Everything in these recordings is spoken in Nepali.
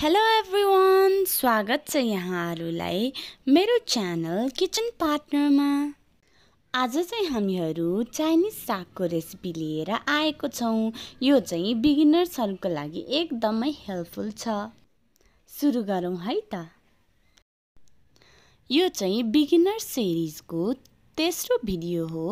हेलो एभ्रिवान स्वागत छ यहाँहरूलाई मेरो च्यानल किचन पार्टनरमा आज चाहिँ हामीहरू चाइनिज सागको रेसिपी लिएर आएको छौँ यो चाहिँ बिगिनर्सहरूको लागि एकदमै हेल्पफुल छ सुरु गरौँ है त यो चाहिँ बिगिनर सिरिजको तेस्रो भिडियो हो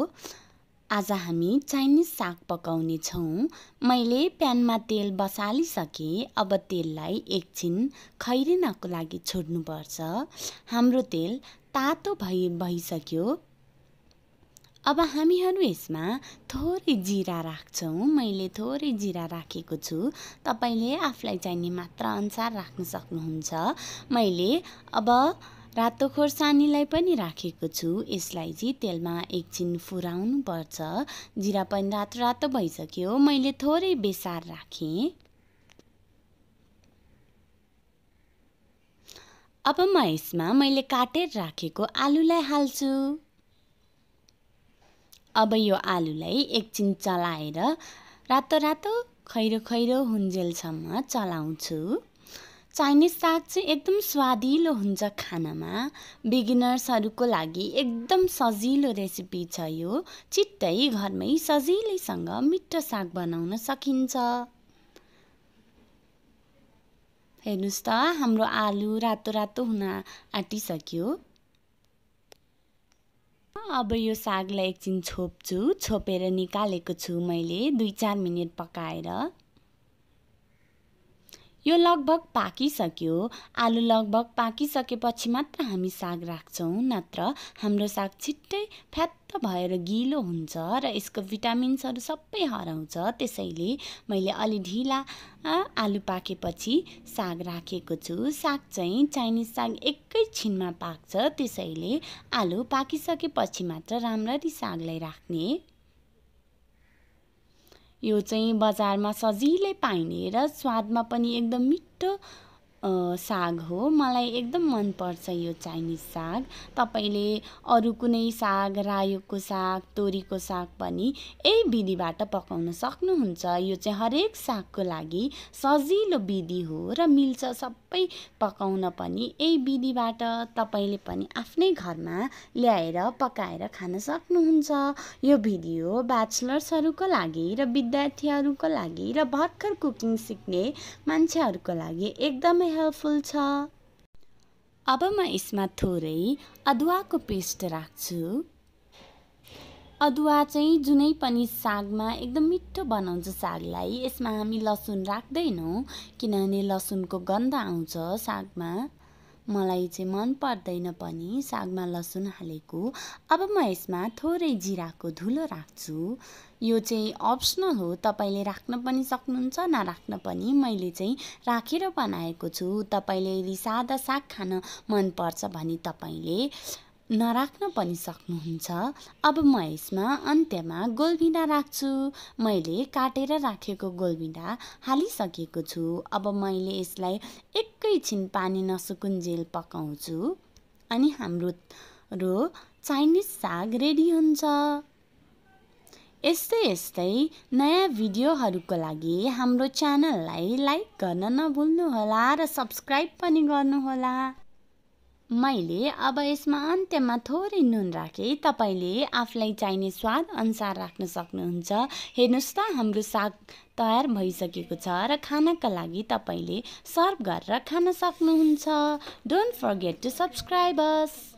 आज हामी चाइनिज साग पकाउने छौँ मैले प्यानमा तेल बसालिसकेँ अब तेललाई एकछिन खैरिनको लागि छोड्नुपर्छ हाम्रो तेल तातो भइ भइसक्यो अब हामीहरू यसमा थोरै जिरा राख्छौँ मैले थोरै जिरा राखेको छु तपाईँले आफूलाई चाहिने मात्रा अनुसार राख्न सक्नुहुन्छ मैले अब रातो खोर्सानीलाई पनि राखेको छु यसलाई चाहिँ तेलमा एकछिन पर्छ जिरा पनि रातो रातो भइसक्यो मैले थोरै बेसार राखेँ अब म यसमा मैले काटेर राखेको आलुलाई हाल्छु अब यो आलुलाई एकछिन चलाएर रातो रातो खैरो खैरो हुन्जेलसम्म चलाउँछु चाइनिज साग चाहिँ एकदम स्वादिलो हुन्छ खानामा बिगिनर्सहरूको लागि एकदम सजिलो रेसिपी छ यो छिट्टै घरमै सजिलैसँग मिठो साग बनाउन सकिन्छ हेर्नुहोस् त हाम्रो आलु रातो रातो हुन आँटिसक्यो अब यो सागलाई एकछिन छोप्छु छोपेर निकालेको छु मैले दुई चार मिनट पकाएर यो लगभग पाकिसक्यो आलु लगभग पाकिसकेपछि मात्र हामी साग राख्छौँ नत्र हाम्रो साग छिट्टै फ्यात्त भएर गिलो हुन्छ र यसको भिटामिन्सहरू सबै हराउँछ त्यसैले मैले अलि ढिला आलु पाकेपछि साग राखेको छु साग चाहिँ चाइनिज साग एकैछिनमा पाक्छ त्यसैले आलु पाकिसकेपछि मात्र राम्ररी सागलाई राख्ने यो चाहिँ बजारमा सजिलै पाइने र स्वादमा पनि एकदम मिठो साग हो मलाई एकदम मनपर्छ यो चाइनिज साग तपाईँले अरू कुनै साग रायोको साग तोरीको साग पनि यही विधिबाट पकाउन सक्नुहुन्छ यो चाहिँ हरेक सागको लागि सजिलो विधि हो र मिल्छ सबै पकाउन पनि यही विधिबाट तपाईँले पनि आफ्नै घरमा ल्याएर पकाएर खान सक्नुहुन्छ यो विधि हो ब्याचलर्सहरूको लागि र विद्यार्थीहरूको लागि र भर्खर कुकिङ सिक्ने मान्छेहरूको लागि एकदमै हेल्पफुल छ अब म यसमा थोरै अदुवाको पेस्ट राख्छु अदुवा चाहिँ जुनै पनि सागमा एकदम मिठो बनाउँछ सागलाई यसमा हामी लसुन राख्दैनौँ किनभने लसुनको गन्ध आउँछ सागमा मलाई चाहिँ मन पर्दैन पनि सागमा लसुन हालेको अब म यसमा थोरै जिराको धुलो राख्छु यो चाहिँ अप्सनल हो तपाईँले राख्न पनि सक्नुहुन्छ नराख्न पनि मैले चाहिँ राखेर बनाएको छु तपाईँले यदि सादा साग खान मनपर्छ भने तपाईँले नराख्न पनि सक्नुहुन्छ अब म यसमा अन्त्यमा गोलबिँडा राख्छु मैले काटेर राखेको गोलबिँडा हालिसकेको छु अब मैले यसलाई एकैछिन पानी नसुकुन्जेल पकाउँछु अनि हाम्रो रो चाइनिज साग रेडी हुन्छ यस्तै यस्तै नयाँ भिडियोहरूको लागि हाम्रो च्यानललाई लाइक गर्न नभुल्नुहोला र सब्सक्राइब पनि गर्नुहोला मैले अब यसमा अन्त्यमा थोरै नुन राखेँ तपाईँले आफूलाई चाहिने स्वाद अनुसार राख्न सक्नुहुन्छ हेर्नुहोस् त हाम्रो साग तयार भइसकेको छ र खानाका लागि तपाईँले सर्भ गरेर खान सक्नुहुन्छ डोन्ट फर्गेट टु सब्सक्राइबर्स